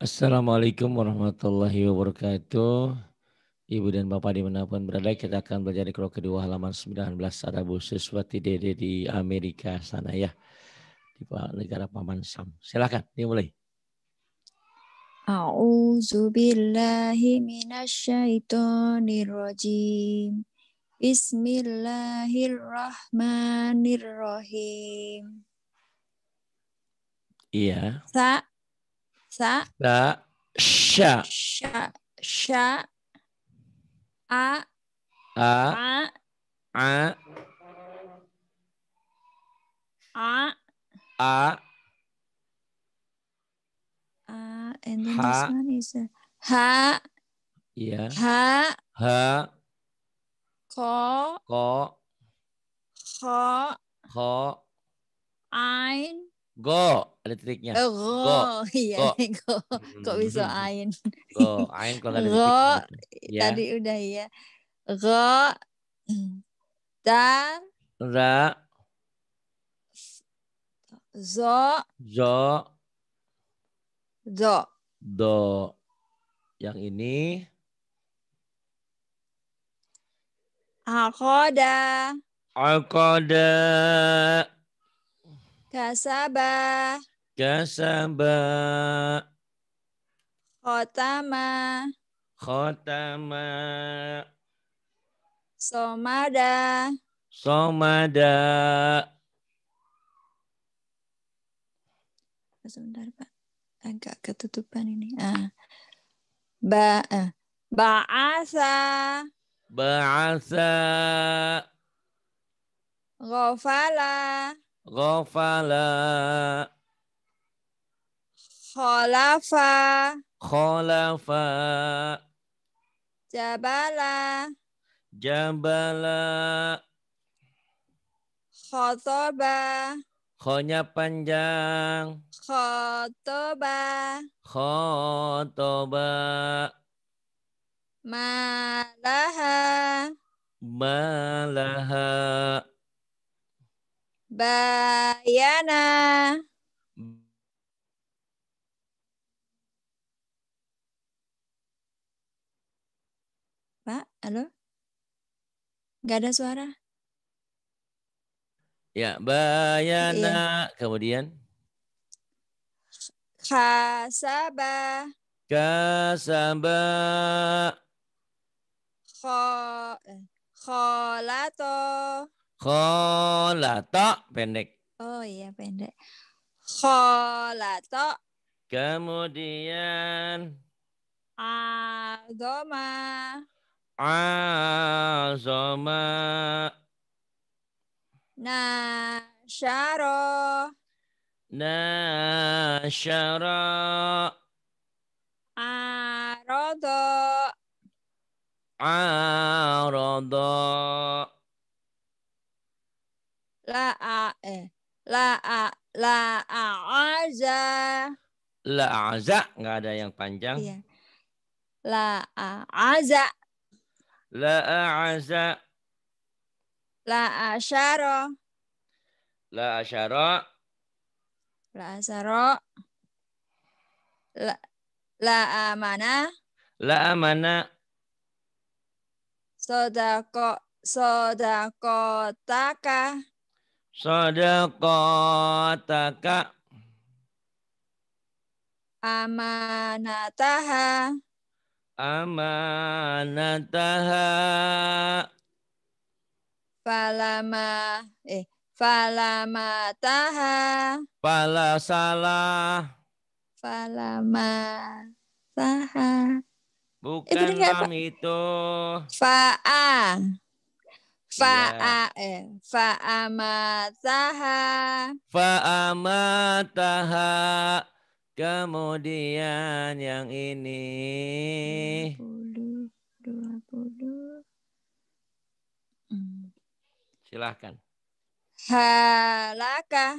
Assalamualaikum warahmatullahi wabarakatuh. Ibu dan Bapak dimanapun berada, kita akan belajar di kelompok kedua halaman 19 ada Bu Suswati Dede di Amerika sana ya. Di negara Paman Sam. Silakan dimulai. A'udzu billahi Bismillahirrahmanirrahim. Iya. Sa sa sa sha sha sha a a a a a a and then this one is ha yeah ha ha ko ko ko ko ain Go, ada titiknya. Oh, go. go. Iya, go. Hmm. Kok bisa ain? Go, ain kalau ada titik. Go, ya. tadi udah ya. Go, ta, ra, zo, zo, zo, do. Yang ini Akoda. Akoda. Kasaba. Kasaba. Khotama. Khotama. Somada. Somada. Sebentar Pak, agak ketutupan ini. Ah. Ba, ah. Ba'asa. Ba'asa. Ghafala. Ghafala. Khalafa. Khalafa. Jabala. Jabala. Khotoba. Khonya panjang. Khotoba. Khotoba. Malaha. Malaha. Bayana. Pak, halo? Gak ada suara. Ya, bayana. Iya. Kemudian? Kasaba. Kasaba. Kho, eh, kholato. Kholato pendek. Oh iya pendek. Kholato. Kemudian. Azoma. Azoma. Nasyara. Nasyara. Arodo. Arodo la a e la a la a aza la aza nggak ada yang panjang iya. la a aza la a aza la a sharo. la a sharo. la a sharo. la la a amana la a amana sodako takah sadaqataka amanataha amanataha falama eh falamataha falasalah falamataha bukan eh, itu faa Iya. Fa'a eh fa'amataha. Fa'amataha. Kemudian yang ini. 20, Silahkan. Halaka.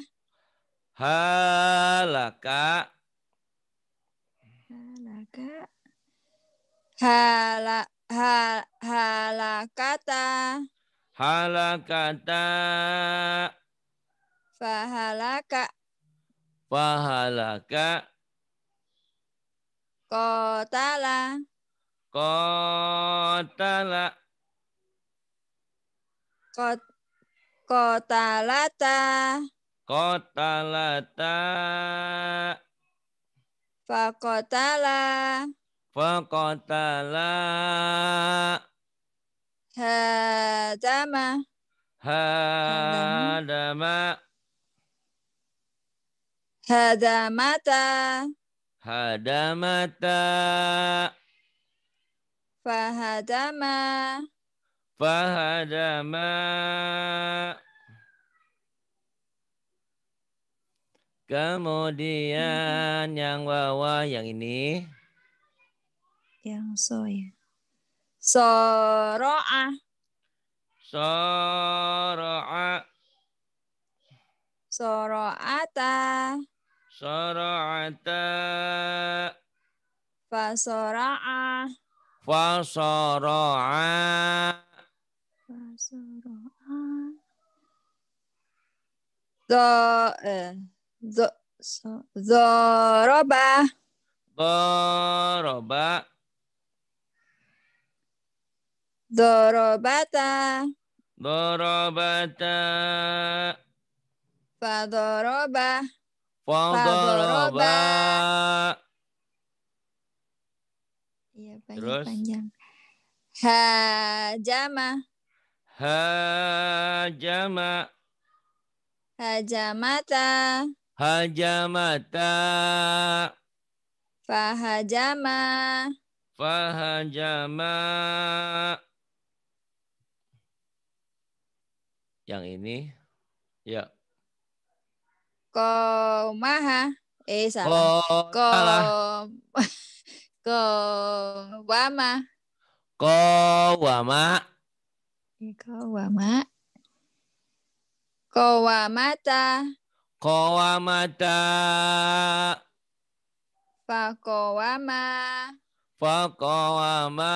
Halaka. Halaka. Hala, hal, halakata halakata fahalaka fahalaka kotala kotala kot kotalata kotalata fakotala fakotala Hada ma. Hada ma. Hada mata. Hada mata. Fahadama. Fahadama. Kemudian yang bawah yang ini. Yang so ya. صارع صارع صرعتا صرعتا فصرع فصرع فصرع آه، ضرب ضرب Dorobata. Dorobata. Fadoroba. Fadoroba. Iya panjang panjang. Hajama. Hajama. Hajamata. Hajamata. Fahajama. Fahajama. Yang ini ya. Komaha. Eh salah. Ko, ko wama Ko wama. Ko wama. Ko wama. Ko wamata. Ko wamata. Fakowama. Fakowama.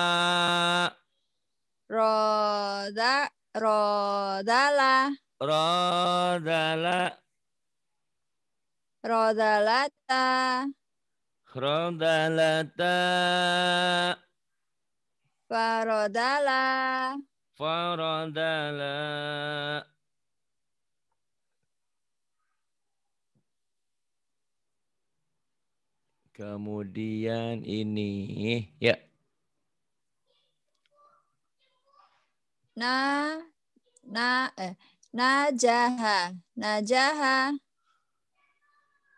Roda Rodala. Rodala. Rodalata. Rodalata. Farodala. Farodala. Kemudian ini ya. na na eh najaha najaha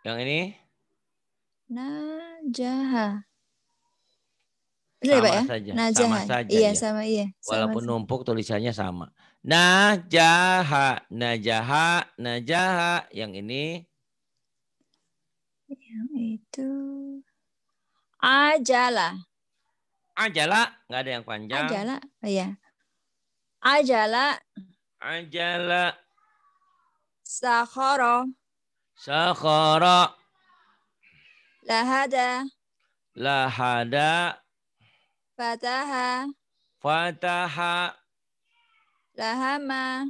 yang ini najaha sama ya? saja najaha. sama saja iya ya. sama iya walaupun sama. numpuk tulisannya sama najaha najaha najaha yang ini yang itu ajala ajala nggak ada yang panjang ajala iya Ajala. Ajala. Sakhara. Sakhara. Lahada. Lahada. Fataha. Fataha. Lahama.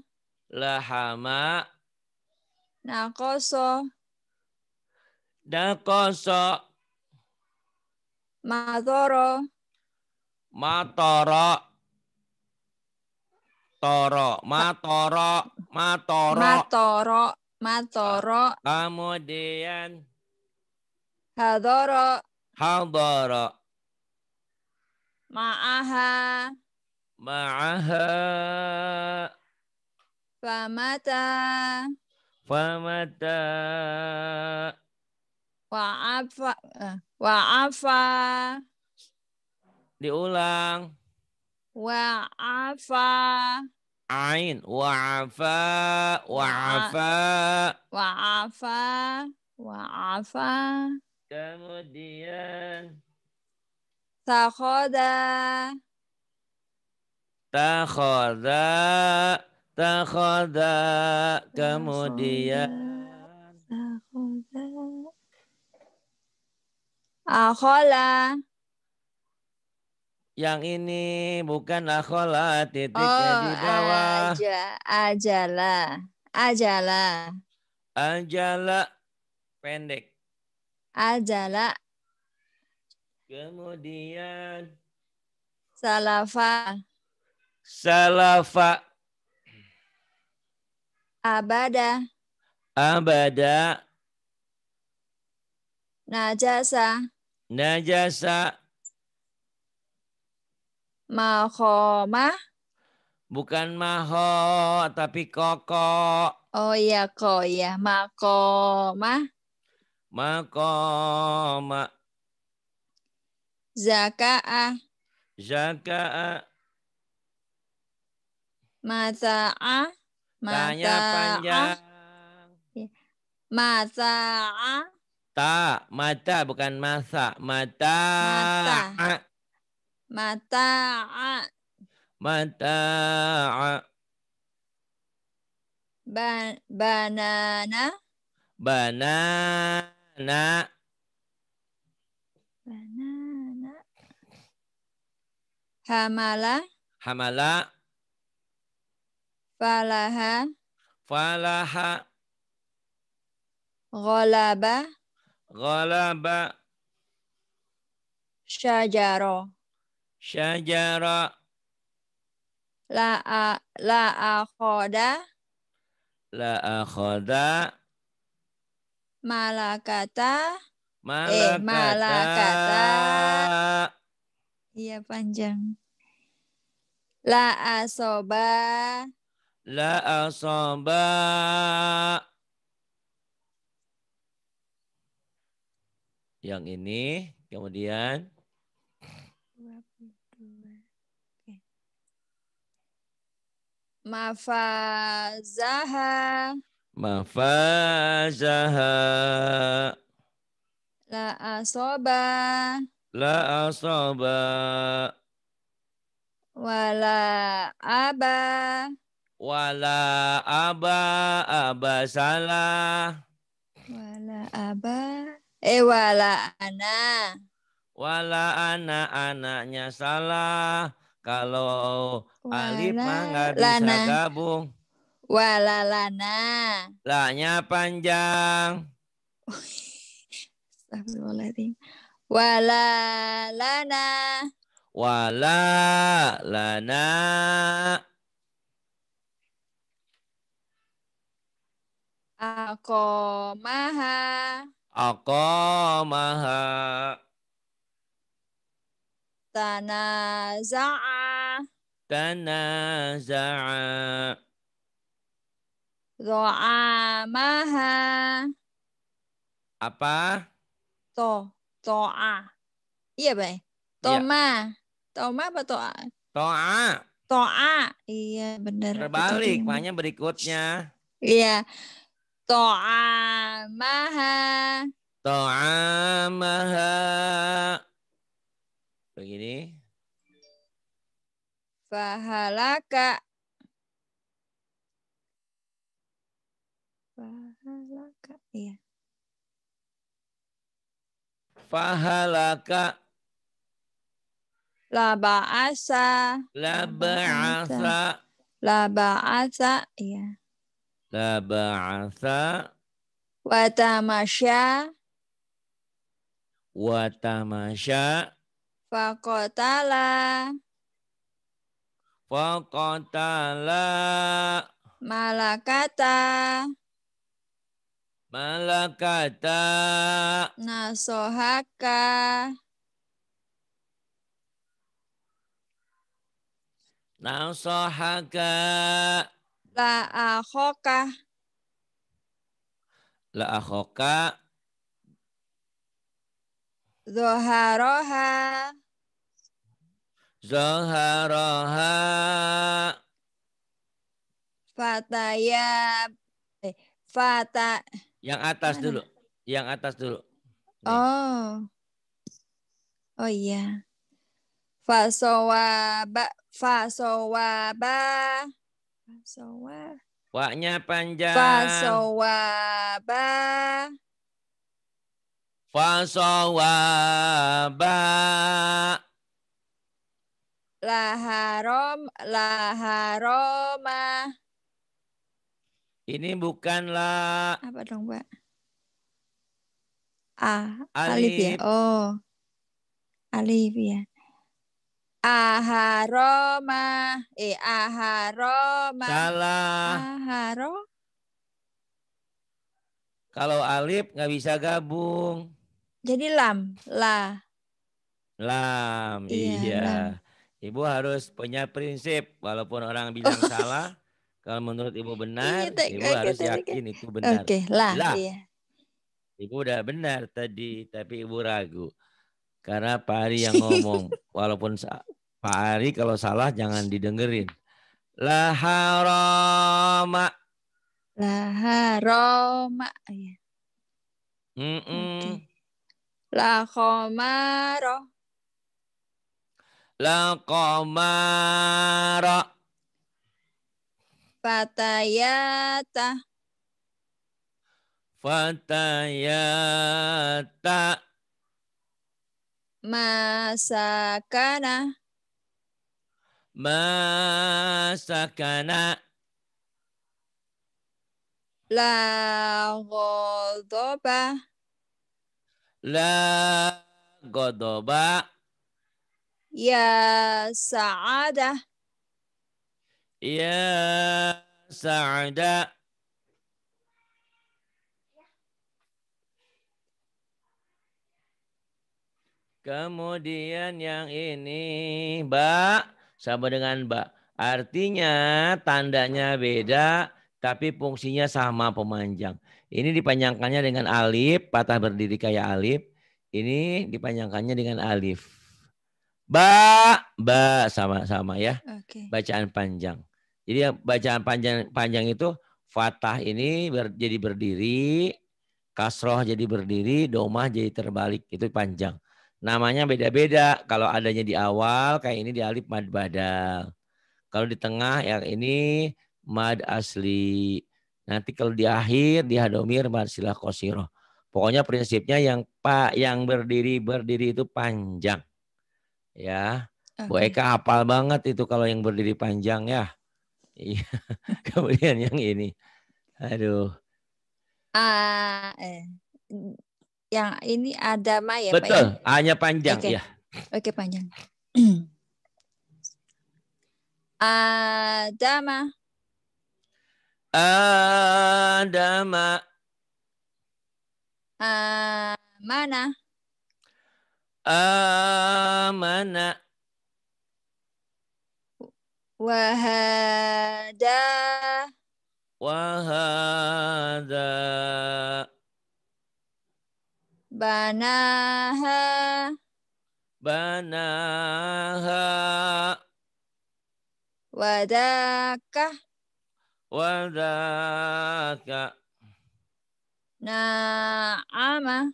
Lahama. Nakoso. Nakoso. Matoro. Matoro. Toro, matoro, matoro. Matoro, matoro. Kemudian. Hadoro. Hadoro. Ma'aha. Ma'aha. Famata. Famata. Wa'afa. Eh, wa'afa. Diulang. وعفا عين وعفا وعفا وعفا وعفا كمديان تاخذ تاخذ تاخذ كمديان تاخذ أخذ yang ini bukan akola titiknya oh, di bawah. Aja, ajala, ajala. Ajala pendek. Ajala. Kemudian salafa. Salafa. Abada. Abada. Najasa. Najasa. Mahoma. Bukan maho, tapi koko. Oh iya, ko ya. Makoma. Makoma. Zakaa. Zaka'a. Mata'a. Tanya panjang. Iya. Mata'ah. Ta, mata bukan masa. Mata. Mata. Mata'a. Mata'a. Ba banana. Banana. Banana. Hamala. Hamala. Falaha. Falaha. golaba, golaba, Syajaro. Syajara. La a, la khoda. La khoda. Malakata. Eh, malakata. Eh, malakata. Iya panjang. La asoba. La asoba. Yang ini kemudian Mafazaha. Mafazaha. La asoba. La asoba. Wala aba. Wala aba aba salah. Wala aba. Eh wala ana. Wala ana anaknya salah. Kalau alif mah nggak bisa lana. gabung. Walalana. Lanya panjang. Astagfirullahaladzim. Walalana. maha. Aku maha. Tanaza'a. Tanaza'a. maha. Apa? To. To'a. Iya, Bay. Iya. Toma. Ya. Toma apa to'a? To'a. To'a. Iya, benar. Terbalik, makanya berikutnya. Iya. To'amaha. To'amaha. Begini. Fahalaka. Fahalaka, iya. Fahalaka. laba asa, laba asa, laba asa, iya. laba wata masya, Watamasya. Watamasya. Fakotala. Fakotala. Malakata. Malakata. Nasohaka. Nasohaka. Laahoka, Laahoka. Zoharoha. Zoharoha. Fatayab. Eh, fata. Yang atas dulu. Yang atas dulu. Nih. Oh. Oh iya. Fasowaba. Fasowaba. Fasowa. waknya nya panjang. Fasowaba fasawaba laharom laharoma ini bukanlah apa dong mbak a alif, ya? alif ya oh alif ya aharoma eh aharoma salah aharo kalau alif nggak bisa gabung jadi lam, la. Lam, iya. iya. Lam. Ibu harus punya prinsip walaupun orang bilang oh. salah, kalau menurut ibu benar, iya, ibu harus gitu, yakin gitu. itu benar. Oke, okay, la. la. Iya. Ibu udah benar tadi, tapi ibu ragu. Karena Pak Ari yang ngomong, walaupun Pak Ari kalau salah jangan didengerin. La haroma. La haroma. Iya. Mm -mm. Okay. La Lakomaro, La komaro. Fatayata. Fatayata. Masakana. Masakana. La la godoba ya sa'ada. ya sa'ada. Kemudian yang ini Mbak, sama dengan Mbak. Artinya tandanya beda tapi fungsinya sama pemanjang. Ini dipanjangkannya dengan alif, patah berdiri kayak alif. Ini dipanjangkannya dengan alif. Ba, ba sama-sama ya. Okay. Bacaan panjang. Jadi bacaan panjang panjang itu fatah ini ber, jadi berdiri, kasroh jadi berdiri, domah jadi terbalik. Itu panjang. Namanya beda-beda. Kalau adanya di awal kayak ini di alif mad badal. Kalau di tengah yang ini mad asli. Nanti kalau di akhir di hadomir marsilah kosiro Pokoknya prinsipnya yang pak yang berdiri berdiri itu panjang. Ya. Okay. Bu Eka hafal banget itu kalau yang berdiri panjang ya. Iya. Kemudian yang ini. Aduh. Ah, eh. yang ini ada ya, ya Betul, Pak, ya? hanya panjang okay. ya. Oke, iya. okay, panjang. Adama Adama. Amana. Ah, Amana. Wahada. Wahada. Banaha. Banaha. Wadakah wadaka na'ama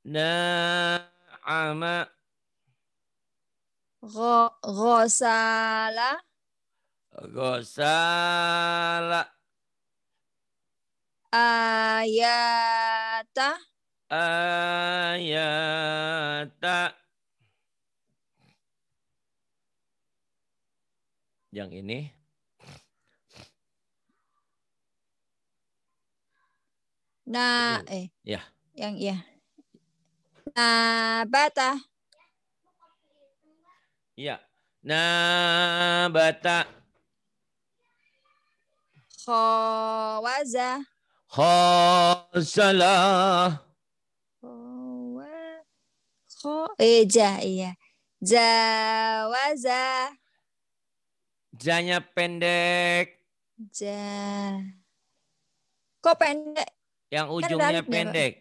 na'ama ghasala ghasala ayata ayata yang ini Na iya. eh. Ya. Yang iya. Na bata. Iya. Na bata. waza. Kho Khawa. Kho eh ja iya. waza. Janya pendek. Ja. Kok pendek? Yang kan ujungnya kan pendek.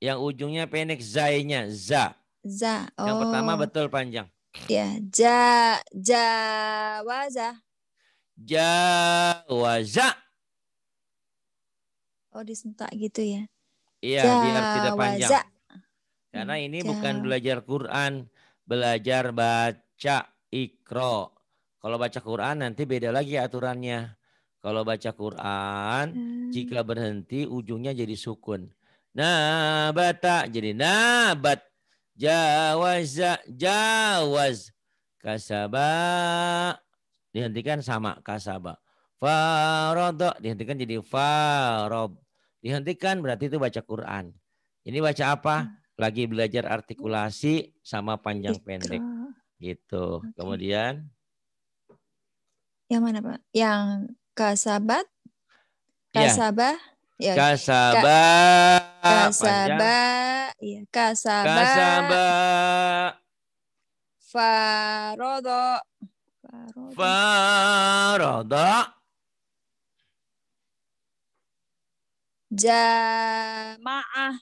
yang ujungnya pendek zainya za. Za. Oh. Yang pertama oh. betul panjang. Ya, ja ja waza. Ja waza. Oh, disentak gitu ya. Iya, ja biar tidak panjang. Karena ini ja. bukan belajar Quran, belajar baca ikro. Kalau baca Quran nanti beda lagi aturannya. Kalau baca Quran, hmm. jika berhenti ujungnya jadi sukun. Nah, Nabata jadi nabat. Jawaz, jawaz. Kasaba dihentikan sama kasaba. Farodo dihentikan jadi farob. Dihentikan berarti itu baca Quran. Ini baca apa? Hmm. Lagi belajar artikulasi sama panjang Ika. pendek. Gitu. Okay. Kemudian yang mana Pak? Yang kasabat iya. kasabah ya. kasabah kasabah ya kasabah kasabah farodo farodo jamaah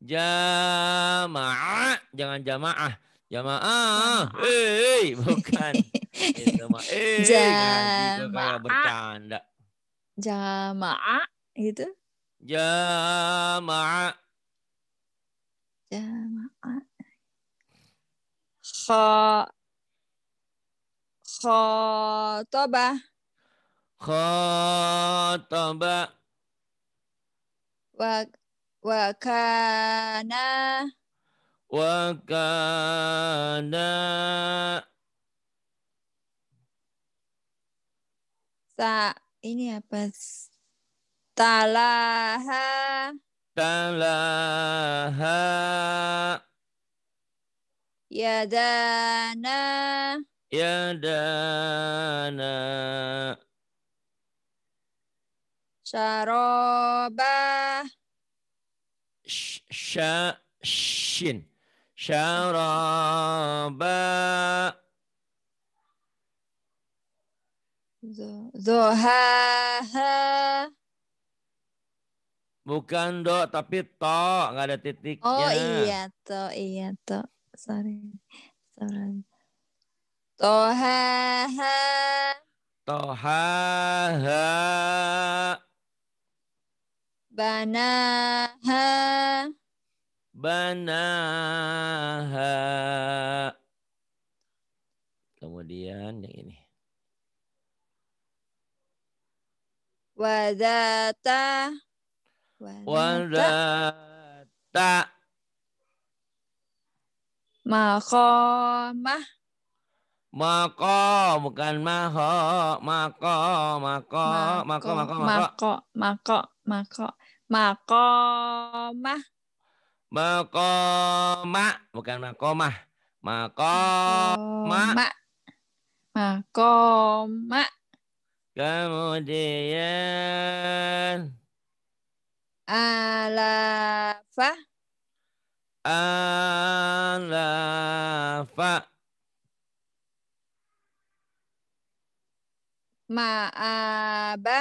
jamaah jangan jamaah jamaah eh hey, bukan Jamaa Jamaa Jamaa bercanda jamaah gitu jamaah jamaah kho khotobah toba, wa wakana wakana ta ini apa ya, talaha talaha yadana yadana sh sh shin syaraba Zohaha. Bukan do, tapi to, nggak ada titiknya. Oh iya to, iya to, sorry, sorry. Tohaha. Tohaha. Banaha. Banaha. Kemudian yang ini. Wadata. Wadata. Makomah. Mako bukan maho, mako, mako, mako, mako, mako, mako, mako, mako, mah, mako, mak, bukan mako mah, mako, mak, mako, mak, Kemudian alafa alafa ma'aba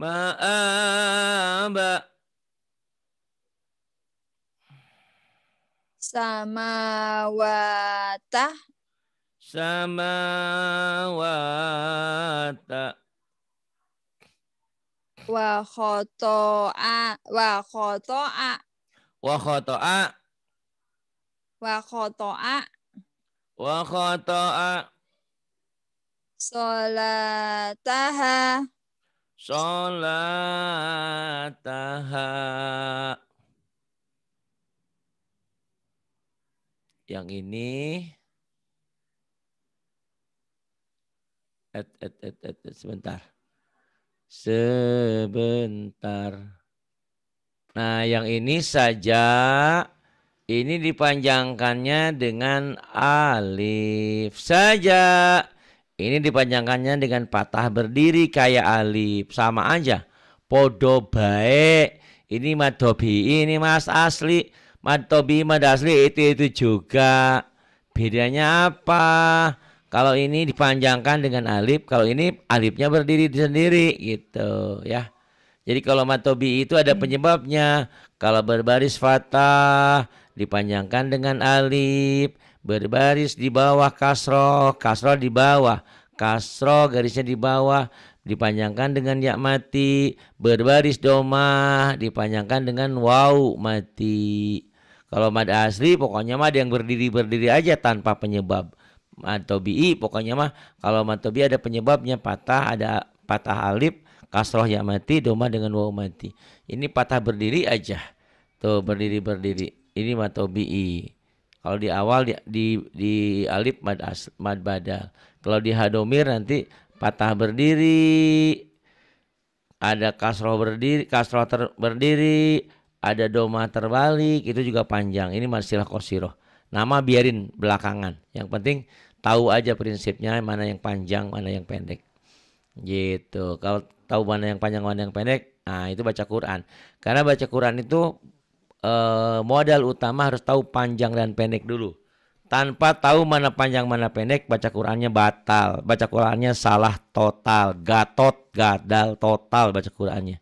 ma'aba samawatah samawata wa khata'a wa khata'a wa khata'a wa khata'a wa khata'a salataha salataha yang ini et, et, et, et, et, sebentar. Sebentar. Nah, yang ini saja ini dipanjangkannya dengan alif saja. Ini dipanjangkannya dengan patah berdiri kayak alif. Sama aja. Podo baik. Ini madobi, ini mas asli. Madobi, mad asli itu itu juga. Bedanya apa? Kalau ini dipanjangkan dengan alif, kalau ini alifnya berdiri sendiri gitu ya. Jadi kalau matobi itu ada hmm. penyebabnya. Kalau berbaris fathah dipanjangkan dengan alif, berbaris di bawah kasro, kasro di bawah, kasro garisnya di bawah, dipanjangkan dengan yak mati, berbaris domah dipanjangkan dengan wau mati. Kalau mad asli pokoknya mad yang berdiri-berdiri aja tanpa penyebab matobi'i pokoknya mah kalau matobi ada penyebabnya patah ada patah alif kasroh ya mati doma dengan wau mati ini patah berdiri aja tuh berdiri berdiri ini matobi'i kalau di awal di di, di alif mad, as, mad badal kalau di hadomir nanti patah berdiri ada kasroh berdiri kasroh ter, berdiri ada doma terbalik itu juga panjang ini masilah kosiroh Nama biarin belakangan. Yang penting tahu aja prinsipnya mana yang panjang, mana yang pendek. Gitu. Kalau tahu mana yang panjang, mana yang pendek, nah itu baca Quran. Karena baca Quran itu eh, modal utama harus tahu panjang dan pendek dulu. Tanpa tahu mana panjang, mana pendek, baca Qurannya batal. Baca Qurannya salah total, gatot, gadal total baca Qurannya.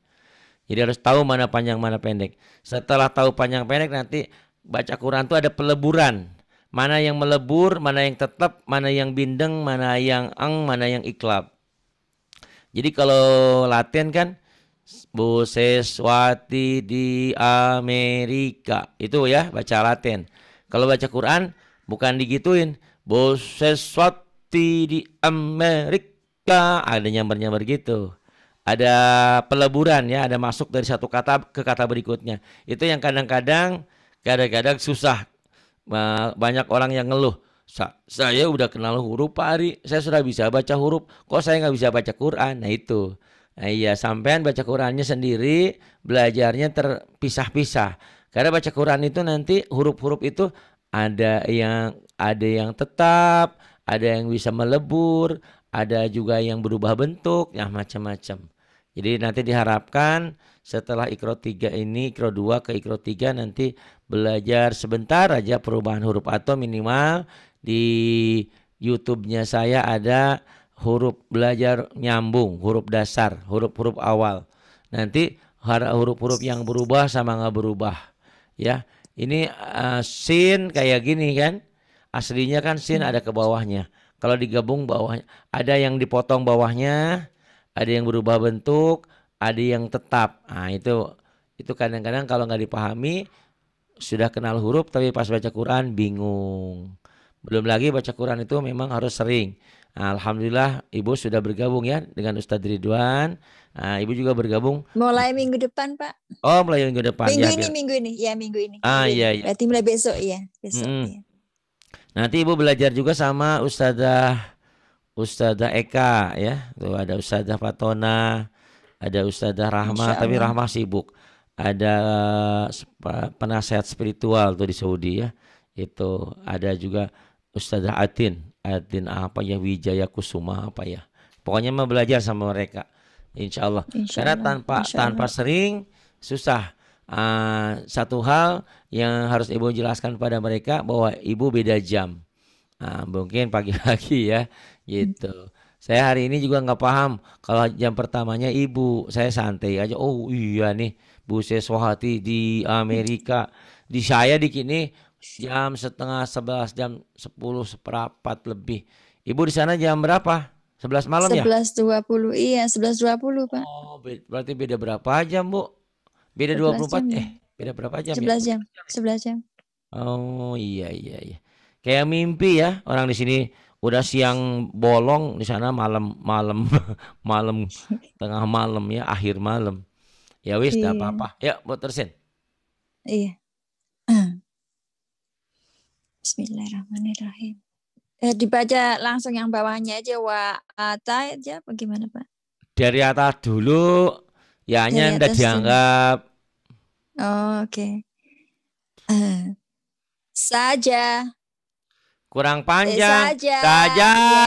Jadi harus tahu mana panjang, mana pendek. Setelah tahu panjang pendek nanti baca Quran itu ada peleburan. Mana yang melebur, mana yang tetap, mana yang bindeng, mana yang ang, mana yang iklab. Jadi kalau Latin kan Bu di Amerika itu ya baca Latin. Kalau baca Quran bukan digituin. Bu di Amerika ada nyamber-nyamber gitu ada peleburan ya, ada masuk dari satu kata ke kata berikutnya. Itu yang kadang-kadang kadang-kadang susah. Banyak orang yang ngeluh. Sa saya udah kenal huruf Pak Ari, saya sudah bisa baca huruf. Kok saya nggak bisa baca Quran? Nah itu. Nah, iya, sampean baca Qurannya sendiri, belajarnya terpisah-pisah. Karena baca Quran itu nanti huruf-huruf itu ada yang ada yang tetap, ada yang bisa melebur, ada juga yang berubah bentuk, ya macam-macam. Jadi nanti diharapkan setelah ikro tiga ini ikro 2 ke ikro tiga nanti belajar sebentar aja perubahan huruf atau minimal di YouTube-nya saya ada huruf belajar nyambung, huruf dasar, huruf-huruf awal. Nanti huruf-huruf yang berubah sama nggak berubah, ya. Ini uh, sin kayak gini kan, aslinya kan sin ada ke bawahnya. Kalau digabung bawahnya, ada yang dipotong bawahnya, ada yang berubah bentuk, ada yang tetap. Nah, itu itu kadang-kadang kalau nggak dipahami sudah kenal huruf tapi pas baca Quran bingung. Belum lagi baca Quran itu memang harus sering. Nah, Alhamdulillah Ibu sudah bergabung ya dengan Ustadz Ridwan. Nah, Ibu juga bergabung. Mulai minggu depan Pak. Oh mulai minggu depan. Minggu ya, ini, biar. minggu ini. Ya minggu ini. Ah minggu iya, iya. Berarti mulai besok ya. Besok -hmm. ya. Nanti Ibu belajar juga sama Ustadzah Ustadzah Eka ya. Tuh ada Ustadzah Fatona ada Ustazah Rahma tapi Rahma sibuk ada penasehat spiritual tuh di Saudi ya itu ada juga Ustazah Atin Atin apa ya Wijaya Kusuma apa ya pokoknya mau belajar sama mereka Insya Allah Insya karena tanpa Allah. tanpa sering susah uh, satu hal yang harus ibu jelaskan pada mereka bahwa ibu beda jam uh, mungkin pagi-pagi ya gitu hmm saya hari ini juga nggak paham kalau jam pertamanya ibu. Saya santai aja. Oh iya nih Bu Seswati di Amerika. Di saya di kini jam setengah sebelas jam sepuluh seperempat lebih. Ibu di sana jam berapa? Sebelas malam ya? Sebelas dua puluh, Iya, sebelas dua puluh Pak. Oh, berarti beda berapa jam, Bu? Beda dua puluh empat eh, ya. beda berapa jam ya? Sebelas jam. sebelas jam. Oh, iya iya iya. Kayak mimpi ya orang di sini udah siang bolong di sana malam malam malam tengah malam ya akhir malam ya wis tidak iya. apa-apa ya buat tersin iya Bismillahirrahmanirrahim eh, dibaca langsung yang bawahnya aja wa atai aja bagaimana pak dari atas dulu ya hanya ndak dianggap oh, oke okay. uh, saja kurang eh, panjang eh, saja saja ya, ya.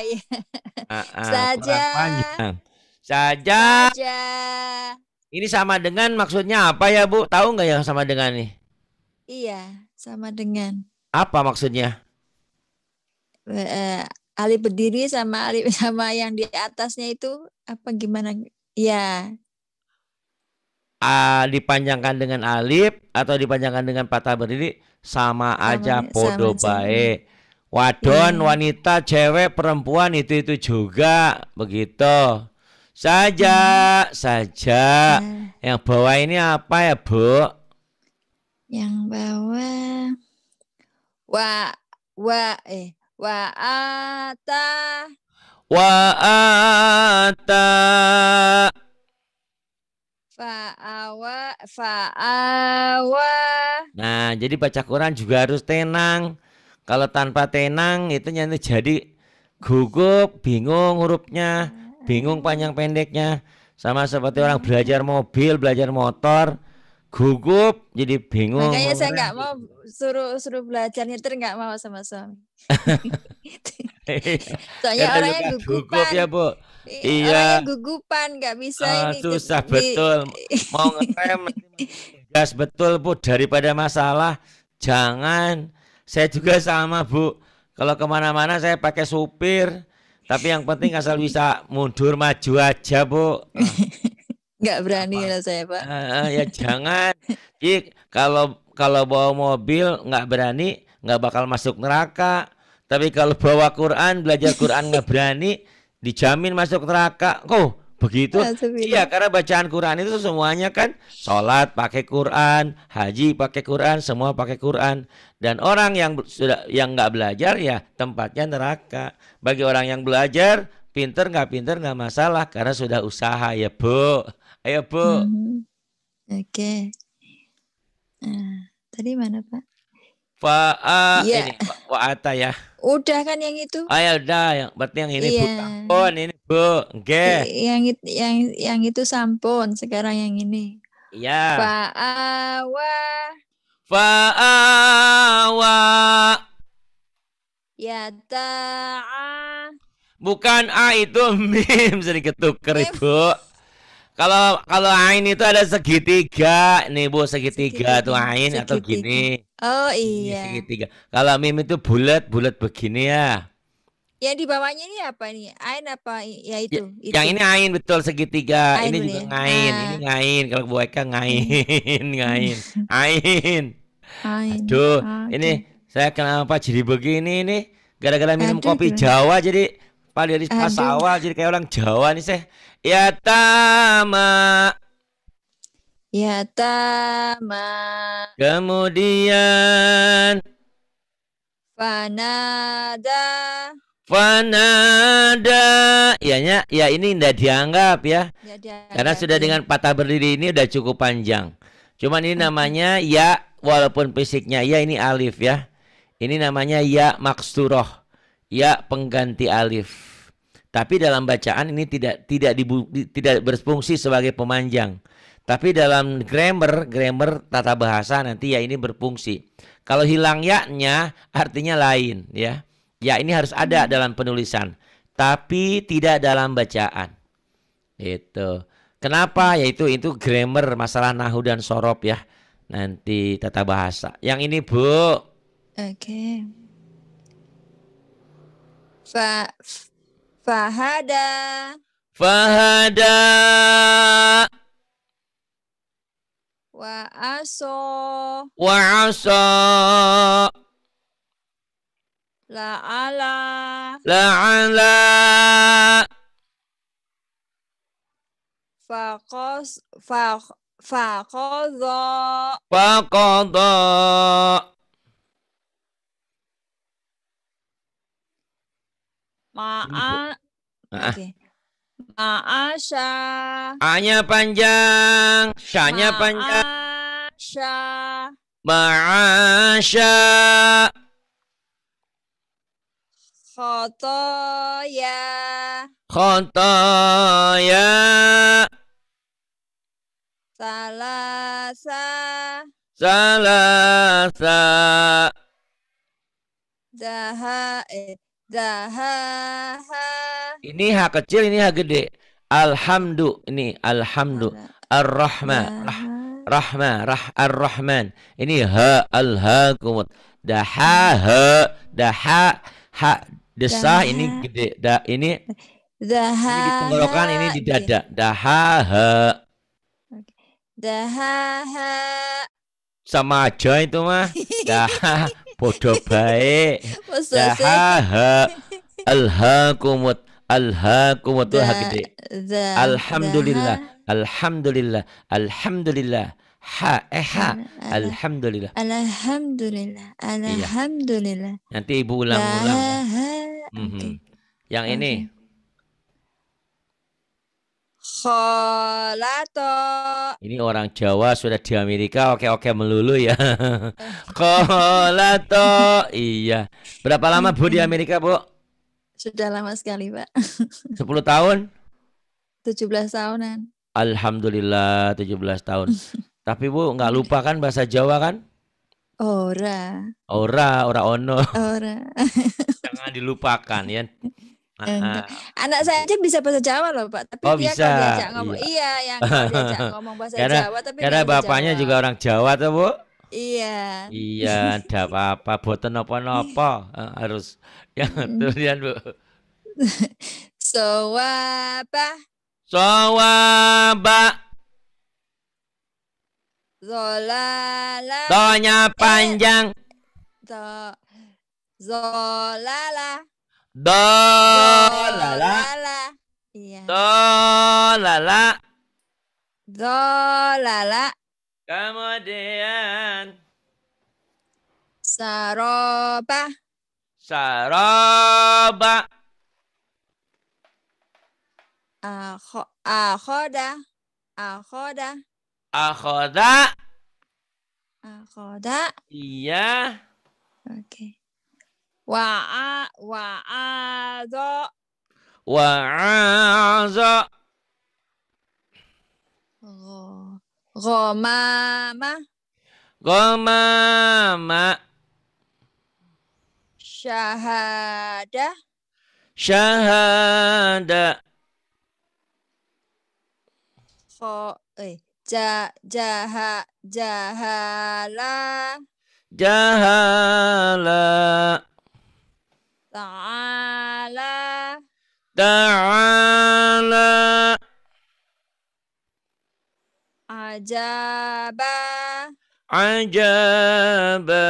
Uh, uh, saja kurang panjang saja. saja ini sama dengan maksudnya apa ya bu tahu nggak yang sama dengan nih iya sama dengan apa maksudnya uh, alih berdiri sama alih sama yang di atasnya itu apa gimana ya uh, dipanjangkan dengan alif atau dipanjangkan dengan patah berdiri sama, sama aja podo baik Wadon, hmm. wanita, cewek, perempuan itu-itu juga begitu. Saja, hmm. saja. Hmm. Yang bawah ini apa ya, Bu? Yang bawah wa wa eh wa ata wa ata fa'awa fa'awa. Nah, jadi baca Quran juga harus tenang. Kalau tanpa tenang itu nanti jadi gugup, bingung hurufnya, bingung panjang pendeknya. Sama seperti orang belajar mobil, belajar motor, gugup jadi bingung. Makanya saya nggak mau suruh suruh belajar nyetir nggak mau sama suami. Soalnya Kata orangnya gugupan. Gugup ya, Bu. Iya. Orangnya gugupan nggak bisa uh, ini. Susah betul. Mau ngerem gas betul Bu daripada masalah jangan saya juga sama Bu. Kalau kemana-mana saya pakai supir. Tapi yang penting asal bisa mundur maju aja Bu. Nggak berani lah saya Pak. Uh, ya jangan. Ik kalau kalau bawa mobil nggak berani nggak bakal masuk neraka. Tapi kalau bawa Quran belajar Quran nggak berani dijamin masuk neraka. oh, begitu? Iya karena bacaan Quran itu semuanya kan sholat pakai Quran, haji pakai Quran, semua pakai Quran. Dan orang yang sudah yang nggak belajar ya tempatnya neraka. Bagi orang yang belajar, pinter nggak pinter nggak masalah karena sudah usaha ya bu. Ayo bu. hmm. Oke. Okay. Nah, tadi mana pak? Pak uh, ya. ini Pak Ata ya. Udah kan yang itu? Ayo ah, ya udah, yang berarti yang ini ya. bu iya. sampun ini bu, Okay. Yang itu yang yang itu sampun, sekarang yang ini. Iya. Pak Awa. Fa'awa. Ya, ta'a. Bukan A ah, itu mim sedikit tuker Ibu. Kalau kalau ain itu ada segitiga nih Bu, segitiga, segitiga. tuh ain atau gini. Oh iya. Segitiga. Kalau mim itu bulat-bulat begini ya. Yang di bawahnya ini apa ini? Ain apa ya, ya itu? Ya, itu. Yang ini ain betul segitiga. Ain ini juga ya? ngain, Nah. ini ah. ngain. Kalau Bu Eka ngain, ngain. Ain. Ah, Aduh, Aduh, ini saya kenapa jadi begini ini Gara-gara minum Aduh, kopi gila. Jawa jadi Pak dari pas Aduh. awal jadi kayak orang Jawa nih saya. Ya tama. Ya tama. Kemudian Fanada. Fanada. Ya, ya, ya ini tidak dianggap ya. ya dianggap. Karena sudah iya. dengan patah berdiri ini udah cukup panjang. Cuman ini namanya ya walaupun fisiknya ya ini alif ya. Ini namanya ya maksuroh. Ya pengganti alif. Tapi dalam bacaan ini tidak tidak dibu, tidak berfungsi sebagai pemanjang. Tapi dalam grammar, grammar tata bahasa nanti ya ini berfungsi. Kalau hilang ya artinya lain ya. Ya ini harus ada dalam penulisan, tapi tidak dalam bacaan. Itu. Kenapa? Yaitu itu grammar masalah nahu dan sorop ya nanti tata bahasa. Yang ini Bu. Oke. Okay. Fa fahada. Fahada. Wa aso. Wa aso. La Ala. La ala. Fakos. faq Fakodo. Fakodo. Ma'a. Ma'a. Okay. Ma'asya. a panjang. Sya-nya panjang. Ma'asya. Ma'asha, Khotoya. Khotoya. Salasa. Zaha. Eh, zaha. Ini ha kecil, ini ha gede. Alhamdu. Ini Alhamdu. ar rahma Rah, rahma. Rah, Ar-Rahman. Ini ha, Al-Hakumut. Daha. ha, Daha. ha Desah ini gede. Da, ini. daha, Ini di tenggorokan, ini di dada. Daha. Daha, ha sama aja itu mah dah bodoh baik dah ha alhamdulillah alhamdulillah alhamdulillah alhamdulillah ha eh ha alhamdulillah alhamdulillah iya. alhamdulillah nanti ibu ulang-ulang ya. mhm. yang ini Kolato. Ini orang Jawa sudah di Amerika oke-oke melulu ya. Kolato. iya. Berapa lama Bu di Amerika, Bu? Sudah lama sekali, Pak. 10 tahun? 17 tahunan. Alhamdulillah 17 tahun. Tapi Bu nggak lupa kan bahasa Jawa kan? Ora. Ora, ora ono. Ora. Jangan dilupakan ya. Uh, Anak saya aja bisa bahasa Jawa loh Pak, tapi oh, dia bisa. Kan diajak ngomong. Iya, iya yang diajak ngomong bahasa karena, Jawa tapi karena bapaknya Jawa. juga orang Jawa tuh Bu. Iya. Iya, tidak apa-apa, buat nopo-nopo, harus ya durian ya, Bu. Soa Soa ba. Zolala. Tonya panjang. Eh, zo, zolala. Do do la la, iya. la la, do la la. Kemudian. Saroba. Saroba. Akho, akhoda. Akhoda. Akhoda. Akhoda. Iya. Oke. Okay. Wa'a wa'aza. Wa'aza. Ghamama. Ghamama. Syahada. Syahada. Kho, eh, ja, jaha, jahala. Jahala. Ta'ala. Ta'ala. Ajaba. Ajaba.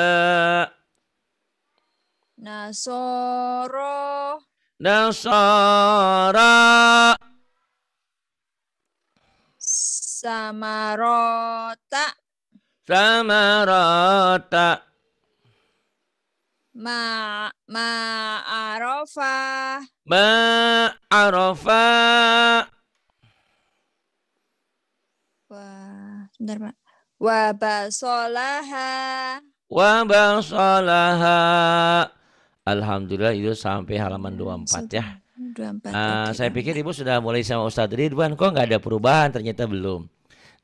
Nasoro. Nasara. Samarota. Samarota. Ma Ma arofa. wa, sebentar, Pak. Wa basolaha. Wa basolaha. Alhamdulillah itu sampai halaman iya, dua empat ya. 24. Uh, ah, saya pikir Ibu sudah mulai sama Ustaz Ridwan kok nggak ada perubahan ternyata belum.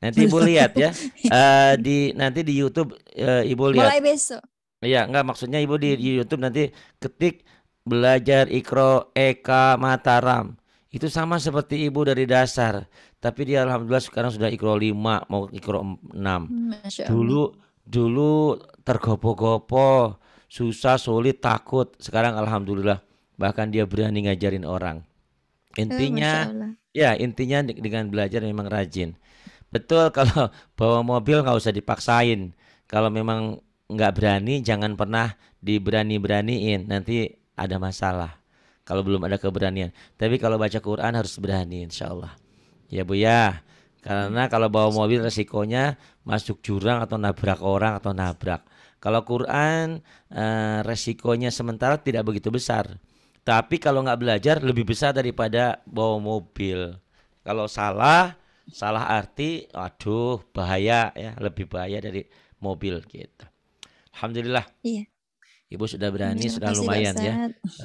Nanti Ibu lihat ya. Ah, di nanti di YouTube uh, Ibu lihat. Mulai besok. Iya, enggak maksudnya Ibu di hmm. YouTube nanti ketik belajar Iqra Eka Mataram. Itu sama seperti Ibu dari dasar, tapi dia alhamdulillah sekarang sudah Iqra lima mau Iqra enam. Dulu dulu tergopo-gopo, susah, sulit, takut. Sekarang alhamdulillah bahkan dia berani ngajarin orang. Eh, intinya ya, intinya dengan belajar memang rajin. Betul kalau bawa mobil nggak usah dipaksain. Kalau memang nggak berani jangan pernah diberani-beraniin nanti ada masalah kalau belum ada keberanian tapi kalau baca Quran harus berani insya Allah ya bu ya karena kalau bawa mobil resikonya masuk jurang atau nabrak orang atau nabrak kalau Quran eh, resikonya sementara tidak begitu besar tapi kalau nggak belajar lebih besar daripada bawa mobil kalau salah salah arti aduh bahaya ya lebih bahaya dari mobil gitu Alhamdulillah. Iya. Ibu sudah berani, Terima sudah lumayan ya.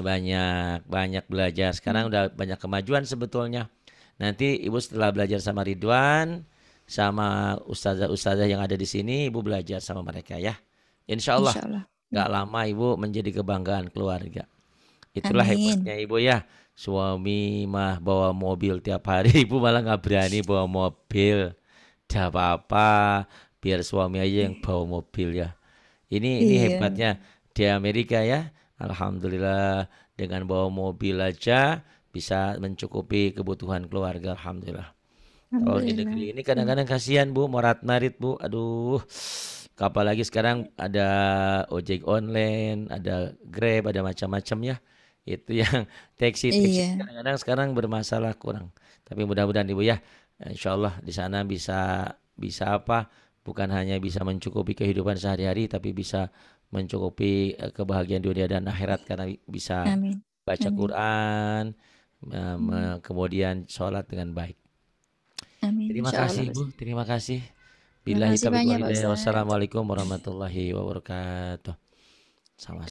Banyak banyak belajar. Sekarang udah banyak kemajuan sebetulnya. Nanti Ibu setelah belajar sama Ridwan, sama ustazah-ustazah yang ada di sini, Ibu belajar sama mereka ya. Insya Allah. Insya Allah. Gak lama Ibu menjadi kebanggaan keluarga. Itulah Amin. hebatnya Ibu ya. Suami mah bawa mobil tiap hari, Ibu malah gak berani bawa mobil. Tidak apa-apa, biar suami aja yang bawa mobil ya. Ini ini iya. hebatnya di Amerika ya. Alhamdulillah dengan bawa mobil aja bisa mencukupi kebutuhan keluarga, alhamdulillah. Kalau di negeri ini kadang-kadang kasihan Bu, morat-marit Bu, aduh. Apalagi sekarang ada ojek online, ada Grab, ada macam-macam ya. Itu yang taksi-taksi Iya. kadang-kadang sekarang bermasalah kurang. Tapi mudah-mudahan Ibu ya, insyaallah di sana bisa bisa apa, bukan hanya bisa mencukupi kehidupan sehari-hari tapi bisa mencukupi eh, kebahagiaan dunia dan akhirat karena bisa Amin. baca Amin. Quran eh, Amin. kemudian sholat dengan baik. Amin. Terima Insya kasih Allah. Bu, terima kasih. Bila kita Wassalamualaikum warahmatullahi wabarakatuh. Sama-sama.